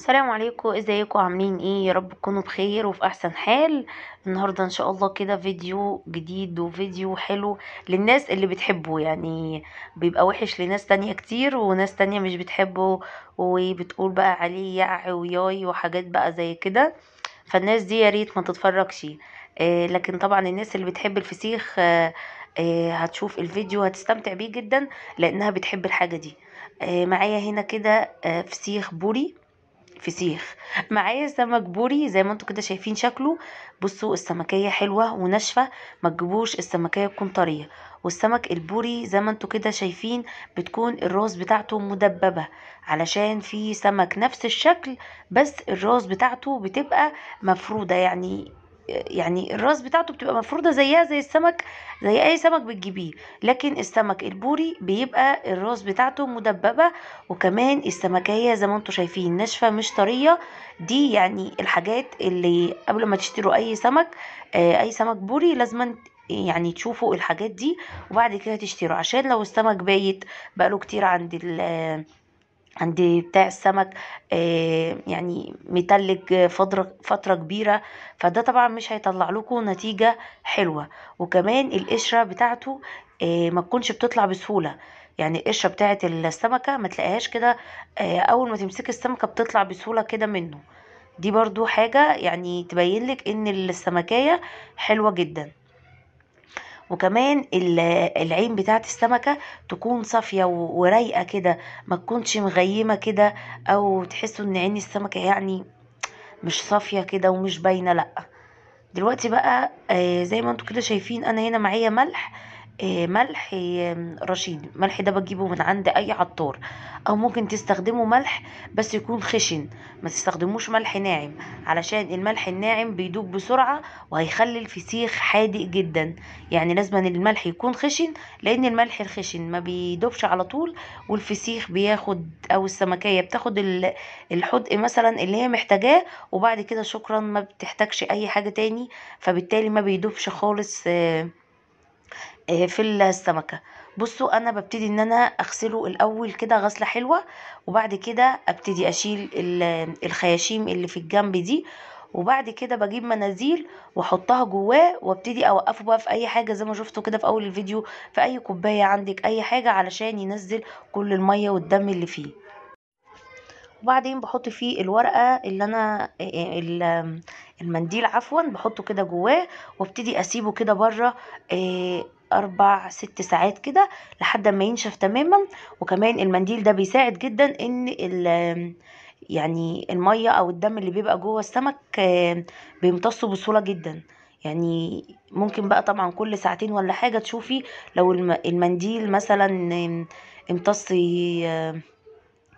السلام عليكم ازيكم عاملين ايه يا رب تكونوا بخير وفي احسن حال النهارده ان شاء الله كده فيديو جديد وفيديو حلو للناس اللي بتحبه يعني بيبقى وحش لناس تانية كتير وناس تانية مش بتحبه وبتقول بقى عليه يع وياي وحاجات بقى زي كده فالناس دي يا ريت ما تتفرجش آه لكن طبعا الناس اللي بتحب الفسيخ آه آه هتشوف الفيديو هتستمتع بيه جدا لانها بتحب الحاجه دي آه، معايا هنا كده آه، فسيخ بوري فسيخ معايا سمك بوري زي ما انتم كده شايفين شكله بصوا السمكيه حلوه وناشفه ما تجيبوش السمكيه تكون طريه والسمك البوري زي ما انتم كده شايفين بتكون الراس بتاعته مدببه علشان في سمك نفس الشكل بس الراس بتاعته بتبقى مفروده يعني يعني الراس بتاعته بتبقى مفروده زيها زي السمك زي اي سمك بتجيبيه لكن السمك البوري بيبقى الراس بتاعته مدببه وكمان السمكيه زي ما انتم شايفين ناشفه مش طريه دي يعني الحاجات اللي قبل ما تشتروا اي سمك آه، اي سمك بوري لازم يعني تشوفوا الحاجات دي وبعد كده تشتروا عشان لو السمك بايت بقاله كتير عند عندي بتاع السمك آه، يعني متلج فترة كبيرة فده طبعا مش هيطلع لكم نتيجة حلوة وكمان القشرة بتاعته آه، ما تكونش بتطلع بسهولة يعني القشرة بتاعة السمكة ما تلاقيهاش كده آه، اول ما تمسك السمكة بتطلع بسهولة كده منه دي برضو حاجة يعني تبين لك ان السمكية حلوة جدا وكمان العين بتاعت السمكة تكون صافية ورايقة كده ما تكونش مغيمة كده او تحسوا ان عين السمكة يعني مش صافية كده ومش باينة لأ دلوقتي بقى آه، زي ما انتوا كده شايفين انا هنا معايا ملح آه، ملح رشيد ملح ده بجيبه من عند اي عطار او ممكن تستخدموا ملح بس يكون خشن ما تستخدموش ملح ناعم علشان الملح الناعم بيدوب بسرعة وهيخلي الفسيخ حادق جدا يعني لازم الملح يكون خشن لان الملح الخشن ما بيدوبش على طول والفسيخ بياخد او السمكية بتاخد الحدق مثلا اللي هي محتاجاه وبعد كده شكرا ما بتحتاجش اي حاجة تاني فبالتالي ما بيدوبش خالص آه آه، في السمكة بصوا انا ببتدي ان انا اغسله الاول كده غسلة حلوة وبعد كده ابتدي اشيل الخياشيم اللي في الجنب دي وبعد كده بجيب مناديل واحطها جواه وابتدي اوقفه بقى في اي حاجه زي ما شفتوا كده في اول الفيديو في اي كوبايه عندك اي حاجه علشان ينزل كل الميه والدم اللي فيه وبعدين بحط فيه الورقه اللي انا آه، آه، المنديل عفوا بحطه كده جواه وابتدي اسيبه كده بره اربع ست ساعات كده لحد ما ينشف تماما وكمان المنديل ده بيساعد جدا ان يعني المية او الدم اللي بيبقى جوه السمك بيمتصه بسهولة جدا يعني ممكن بقى طبعا كل ساعتين ولا حاجة تشوفي لو المنديل مثلا امتص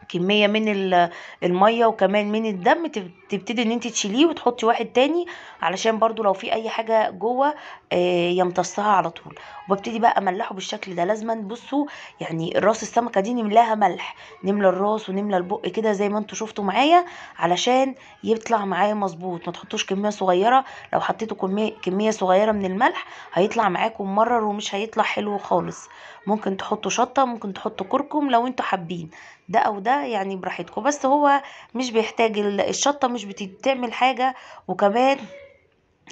كمية من المية وكمان من الدم تبتدي ان انت تشيليه وتحطي واحد تاني علشان برضو لو في اي حاجة جوه آه، يمتصها على طول وببتدي بقى املحه بالشكل ده لازما بصوا يعني راس السمكة دي نملاها ملح نملى الراس ونملى البق كده زي ما انتوا شفتوا معايا علشان يطلع معايا مظبوط ما تحطوش كمية صغيرة لو حطيتوا كمية, صغيرة من الملح هيطلع معاكم مرر ومش هيطلع حلو خالص ممكن تحطوا شطة ممكن تحطوا كركم لو انتوا حابين ده او ده يعني براحتكم بس هو مش بيحتاج الشطه مش بتعمل حاجه وكمان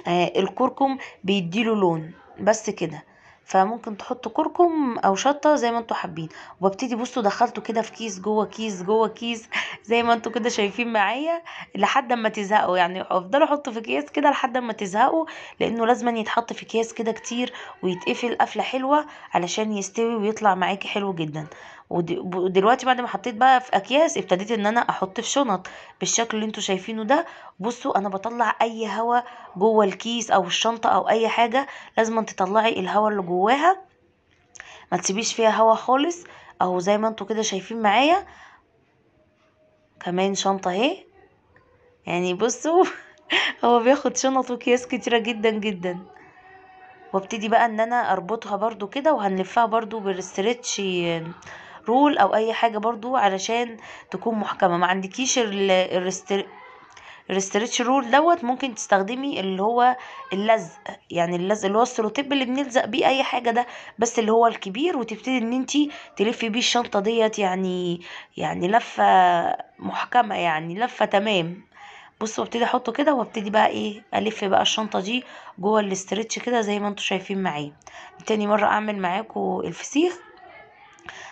آه الكركم بيديله لون بس كده فممكن تحط كركم او شطه زي ما انتوا حابين وابتدي بصوا دخلته كده في كيس جوه كيس جوه كيس زي ما انتوا كده شايفين معايا لحد اما تزهقوا يعني افضلوا احطه في اكياس كده لحد اما تزهقوا لانه لازم يتحط في اكياس كده كتير ويتقفل قفله حلوه علشان يستوي ويطلع معاكي حلو جدا ودلوقتي بعد ما حطيت بقى في اكياس ابتديت ان انا احط في شنط بالشكل اللي انتوا شايفينه ده بصوا انا بطلع اي هوا جوه الكيس او الشنطه او اي حاجه لازم تطلعي الهوا اللي جواها ما تسيبيش فيها هوا خالص اهو زي ما انتوا كده شايفين معايا كمان شنطة اهي يعني بصوا هو بياخد شنط وكياس كتيرة جدا جدا وابتدي بقى ان انا اربطها برضو كده وهنلفها برضو بالستريتش رول او اي حاجة برضو علشان تكون محكمة ما عندكيش الرستر... الستريتش رول دوت ممكن تستخدمي اللي هو اللزق يعني اللزق اللي هو السلوتيب اللي بنلزق بيه اي حاجه ده بس اللي هو الكبير وتبتدي ان انت تلفي بيه الشنطه ديت يعني يعني لفه محكمه يعني لفه تمام بصوا وابتدي احطه كده وابتدي بقى ايه الف بقى الشنطه دي جوه الاسترتش كده زي ما انتم شايفين معايا تاني مره اعمل معاكم الفسيخ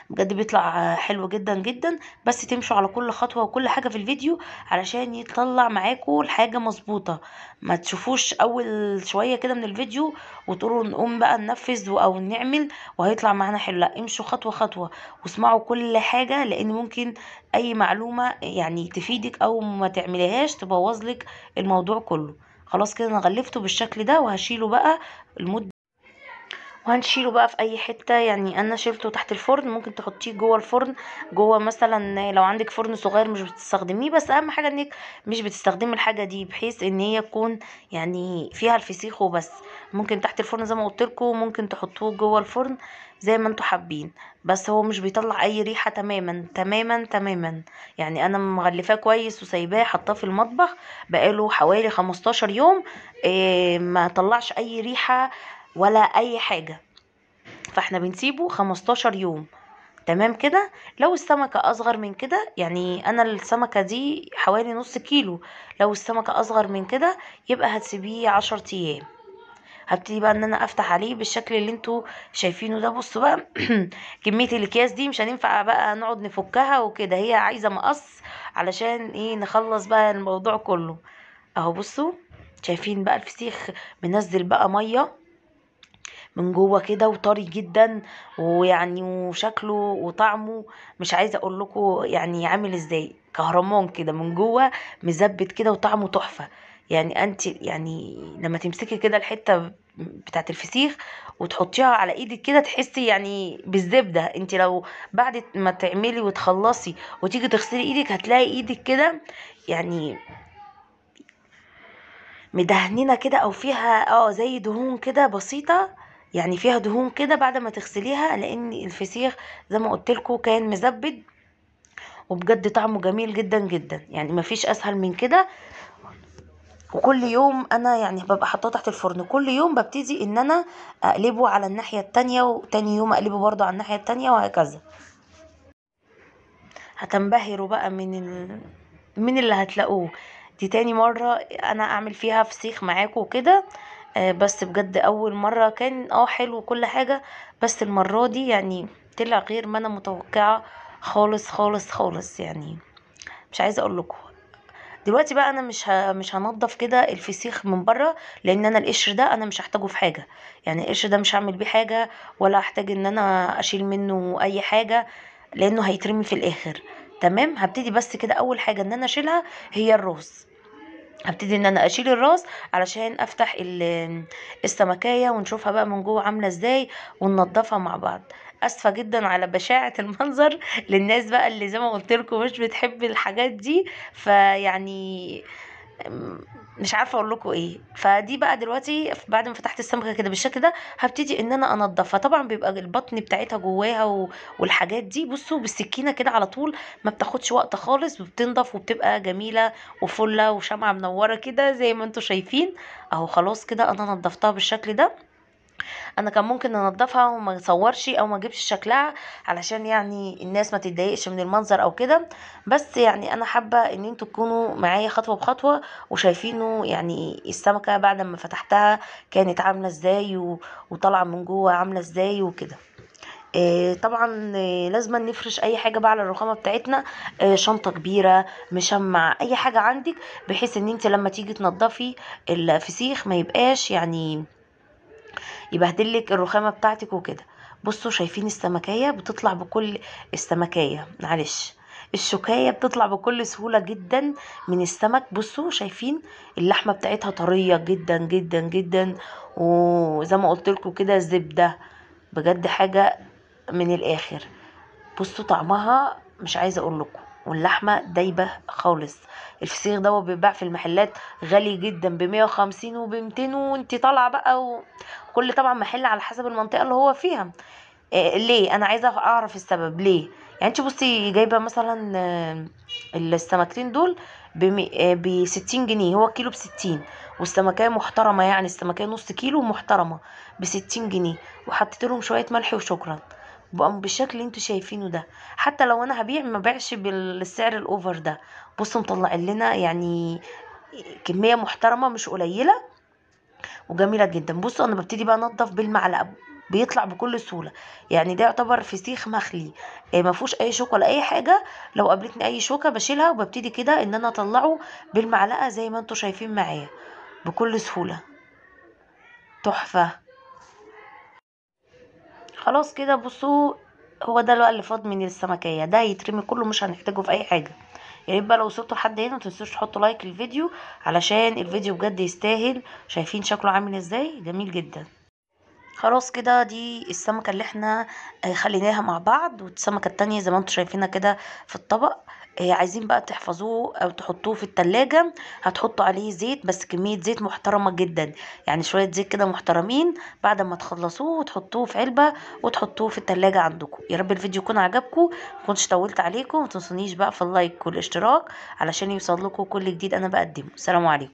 بجد بيطلع حلو جدا جدا بس تمشوا على كل خطوة وكل حاجة في الفيديو علشان يطلع معاكم الحاجة مظبوطة ما تشوفوش اول شوية كده من الفيديو وتقولوا نقوم بقى ننفذ او نعمل وهيطلع معانا حلو لا امشوا خطوة خطوة واسمعوا كل حاجة لان ممكن اي معلومة يعني تفيدك او ما تعمليهاش تبوظلك الموضوع كله خلاص كده انا غلفته بالشكل ده وهشيله بقى لمده وهنشيله بقى في اي حته يعني انا شيلته تحت الفرن ممكن تحطيه جوه الفرن جوه مثلا لو عندك فرن صغير مش بتستخدميه بس اهم حاجه انك مش بتستخدمي الحاجه دي بحيث ان هي تكون يعني فيها الفسيخ وبس ممكن تحت الفرن زي ما قلت لكم ممكن تحطوه جوه الفرن زي ما انتوا حابين بس هو مش بيطلع اي ريحه تماما تماما تماما يعني انا مغلفاه كويس وسايباه حطاه في المطبخ بقاله حوالي 15 يوم إيه ما طلعش اي ريحه ولا اي حاجه فاحنا بنسيبه 15 يوم تمام كده لو السمكة أصغر من كده يعني أنا السمكة دي حوالي نص كيلو لو السمكة أصغر من كده يبقى هتسيبيه عشر أيام هبتدي بقى ان انا افتح عليه بالشكل اللي انتوا شايفينه ده بصوا بقى كميه الاكياس دي مش هينفع بقى نقعد نفكها وكده هي عايزه مقص علشان ايه نخلص بقى الموضوع كله اهو بصوا شايفين بقى الفسيخ منزل بقى ميه من جوه كده وطري جدا ويعني وشكله وطعمه مش عايزه اقول لكم يعني عامل ازاي كهرمان كده من جوه مزبت كده وطعمه تحفه يعني انت يعني لما تمسكي كده الحته بتاعه الفسيخ وتحطيها على ايدك كده تحسي يعني بالزبده انت لو بعد ما تعملي وتخلصي وتيجي تغسلي ايدك هتلاقي ايدك كده يعني مدهنينه كده او فيها اه زي دهون كده بسيطه يعني فيها دهون كده بعد ما تغسليها لان الفسيخ زي ما قلت لكم كان مزبد وبجد طعمه جميل جدا جدا يعني مفيش اسهل من كده وكل يوم انا يعني ببقى حاطاه تحت الفرن كل يوم ببتدي ان انا اقلبه على الناحيه التانية وتاني يوم اقلبه برده على الناحيه التانية وهكذا هتنبهروا بقى من ال... من اللي هتلاقوه دي تاني مره انا اعمل فيها فسيخ معاكم كده آه، بس بجد اول مرة كان اه حلو وكل حاجة بس المرة دي يعني طلع غير ما انا متوقعة خالص خالص خالص يعني مش عايزة اقول لكم دلوقتي بقى انا مش مش هنضف كده الفسيخ من بره لان انا القشر ده انا مش هحتاجه في حاجه يعني القشر ده مش هعمل بيه حاجه ولا هحتاج ان انا اشيل منه اي حاجه لانه هيترمي في الاخر تمام هبتدي بس كده اول حاجه ان انا اشيلها هي الرز هبتدي ان انا اشيل الراس علشان افتح السمكايه ونشوفها بقى من جوه عامله ازاي وننضفها مع بعض اسفه جدا على بشاعه المنظر للناس بقى اللي زي ما قلت لكم مش بتحب الحاجات دي فيعني مش عارفه اقول لكم ايه فدي بقى دلوقتي بعد ما فتحت السمكه كده بالشكل ده هبتدي ان انا انضفها طبعا بيبقى البطن بتاعتها جواها و... والحاجات دي بصوا بالسكينه كده على طول ما بتاخدش وقت خالص وبتنضف وبتبقى جميله وفله وشمعه منوره كده زي ما انتم شايفين اهو خلاص كده انا نضفتها بالشكل ده انا كان ممكن انضفها وما اصورش او ما اجيبش شكلها علشان يعني الناس ما تتضايقش من المنظر او كده بس يعني انا حابه ان انتوا تكونوا معايا خطوه بخطوه وشايفينه يعني السمكه بعد ما فتحتها كانت عامله ازاي وطالعه من جوه عامله ازاي وكده إيه طبعا إيه لازم نفرش اي حاجه بقى على الرخامه بتاعتنا إيه شنطه كبيره مشمع اي حاجه عندك بحيث ان انت لما تيجي تنضفي الفسيخ ما يبقاش يعني يبهدل لك الرخامه بتاعتك وكده بصوا شايفين السمكيه بتطلع بكل السمكيه معلش الشوكايه بتطلع بكل سهوله جدا من السمك بصوا شايفين اللحمه بتاعتها طريه جدا جدا جدا وزي ما قلت لكم كده زبده بجد حاجه من الاخر بصوا طعمها مش عايزه اقول لكم واللحمة دايبة خالص الفسيخ ده بيتباع في المحلات غالي جدا ب 150 وب 200 وانت طالعة بقى وكل طبعا محل على حسب المنطقة اللي هو فيها آه، ليه انا عايزة اعرف السبب ليه يعني انت بصي جايبة مثلا آه، السمكتين دول ب 60 آه، جنيه هو كيلو ب 60 والسمكية محترمة يعني السمكية نص كيلو محترمة ب 60 جنيه وحطيت لهم شوية ملح وشكرا بقى بالشكل انتوا شايفينه ده حتى لو انا هبيع ما بعش بالسعر الاوفر ده بصوا مطلع لنا يعني كميه محترمه مش قليله وجميله جدا بصوا انا ببتدي بقى انضف بالمعلقه بيطلع بكل سهوله يعني ده يعتبر فسيخ مخلي إيه، ما فيهوش اي شوكه ولا اي حاجه لو قابلتني اي شوكه بشيلها وببتدي كده ان انا اطلعه بالمعلقه زي ما انتوا شايفين معايا بكل سهوله تحفه خلاص كده بصوا هو ده بقى اللي فاض من السمكيه ده هيترمي كله مش هنحتاجه في اي حاجه يا ريت بقى لو وصلتوا لحد هنا متنسوش تحطوا لايك للفيديو علشان الفيديو بجد يستاهل شايفين شكله عامل ازاي جميل جدا خلاص كده دي السمكه اللي احنا آه، خليناها مع بعض والسمكه التانية زي ما انتم شايفينها كده في الطبق عايزين بقى تحفظوه او تحطوه في التلاجة هتحطوا عليه زيت بس كمية زيت محترمة جدا يعني شوية زيت كده محترمين بعد ما تخلصوه وتحطوه في علبة وتحطوه في التلاجة عندكم يا رب الفيديو يكون عجبكم مكنتش طولت عليكم متنسونيش بقى في اللايك والاشتراك علشان يوصل لكم كل جديد انا بقدمه سلام عليكم